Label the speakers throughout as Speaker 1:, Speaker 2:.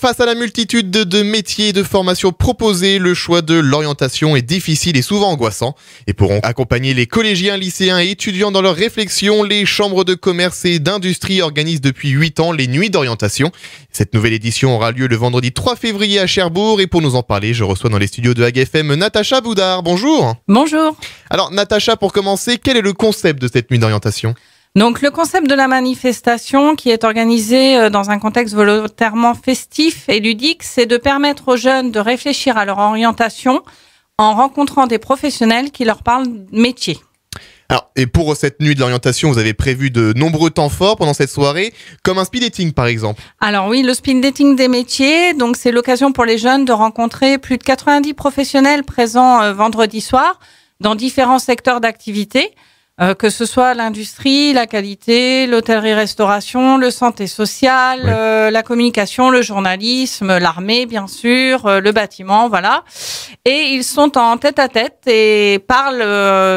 Speaker 1: face à la multitude de métiers et de formations proposées, le choix de l'orientation est difficile et souvent angoissant. Et pour accompagner les collégiens, lycéens et étudiants dans leurs réflexions, les chambres de commerce et d'industrie organisent depuis 8 ans les nuits d'orientation. Cette nouvelle édition aura lieu le vendredi 3 février à Cherbourg. Et pour nous en parler, je reçois dans les studios de AGFM Natacha Boudard. Bonjour. Bonjour. Alors Natacha, pour commencer, quel est le concept de cette nuit d'orientation
Speaker 2: donc le concept de la manifestation qui est organisée euh, dans un contexte volontairement festif et ludique, c'est de permettre aux jeunes de réfléchir à leur orientation en rencontrant des professionnels qui leur parlent métier.
Speaker 1: et pour cette nuit de l'orientation, vous avez prévu de nombreux temps forts pendant cette soirée, comme un speed dating par exemple.
Speaker 2: Alors oui, le speed dating des métiers, donc c'est l'occasion pour les jeunes de rencontrer plus de 90 professionnels présents euh, vendredi soir dans différents secteurs d'activité. Euh, que ce soit l'industrie, la qualité, l'hôtellerie-restauration, le santé sociale, euh, la communication, le journalisme, l'armée bien sûr, euh, le bâtiment, voilà. Et ils sont en tête à tête et parlent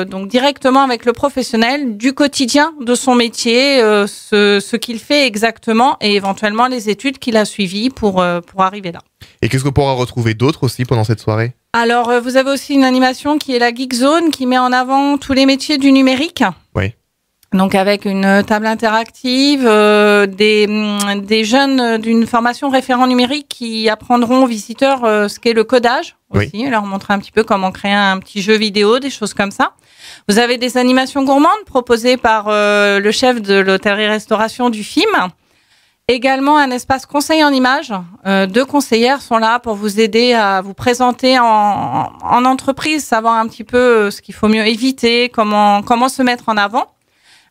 Speaker 2: donc directement avec le professionnel du quotidien de son métier, ce, qu'il fait exactement et éventuellement les études qu'il a suivies pour pour arriver là.
Speaker 1: Et qu'est-ce qu'on pourra retrouver d'autres aussi pendant cette soirée
Speaker 2: alors, euh, vous avez aussi une animation qui est la Geek Zone, qui met en avant tous les métiers du numérique. Oui. Donc avec une table interactive, euh, des, mm, des, jeunes d'une formation référent numérique qui apprendront aux visiteurs euh, ce qu'est le codage aussi, leur montrer un petit peu comment créer un petit jeu vidéo, des choses comme ça. Vous avez des animations gourmandes proposées par le chef de l'hôtellerie-restauration du film. Également un espace conseil en images. Euh, deux conseillères sont là pour vous aider à vous présenter en, en entreprise, savoir un petit peu euh, ce qu'il faut mieux éviter, comment, comment se mettre en avant.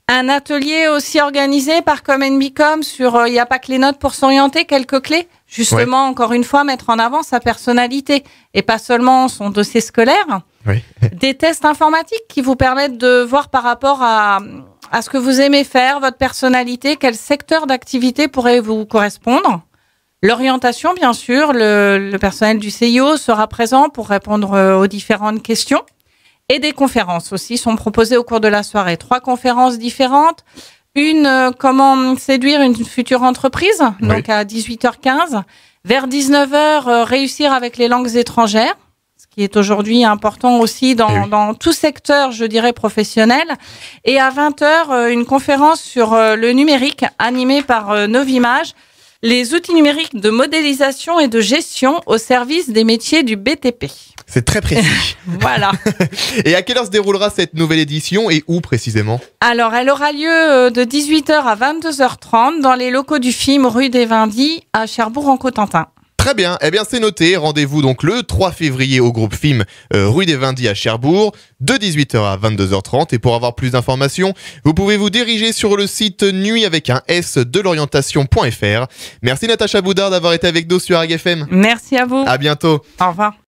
Speaker 2: Un atelier aussi organisé par ComNBcom sur euh, il n'y a pas que les notes pour s'orienter, quelques clés. Justement, encore une fois, mettre en avant sa personnalité et pas seulement son dossier scolaire. Oui. Des tests informatiques qui vous permettent de voir par rapport à, à ce que vous aimez faire, votre personnalité, quel secteur d'activité pourrait vous correspondre L'orientation, bien sûr, le, personnel du CIO sera présent pour répondre euh, aux différentes questions. Et des conférences aussi sont proposées au cours de la soirée. Trois conférences différentes. Une, euh, comment séduire une future entreprise, donc à 18h15. Vers 19h, euh, réussir avec les langues étrangères qui est aujourd'hui important aussi eh dans, tout secteur, je dirais, professionnel. Et à 20h, euh, une conférence sur euh, le numérique animée par euh, Novimage. les outils numériques de modélisation et de gestion au service des métiers du BTP. C'est très précis. voilà.
Speaker 1: et à quelle heure se déroulera cette nouvelle édition et où précisément
Speaker 2: Alors, elle aura lieu de 18h à 22h30 dans les locaux du film rue des Vindis à Cherbourg en Cotentin.
Speaker 1: Très bien, eh bien c'est noté, rendez-vous donc le 3 février au groupe film euh, rue des Vindis à Cherbourg, de 18h à 22h30. Et pour avoir plus d'informations, vous pouvez vous diriger sur le site nuit avec un S de l'orientation.fr. Merci Natacha Boudard d'avoir été avec nous sur RGFM. Merci à vous. À bientôt. Au revoir.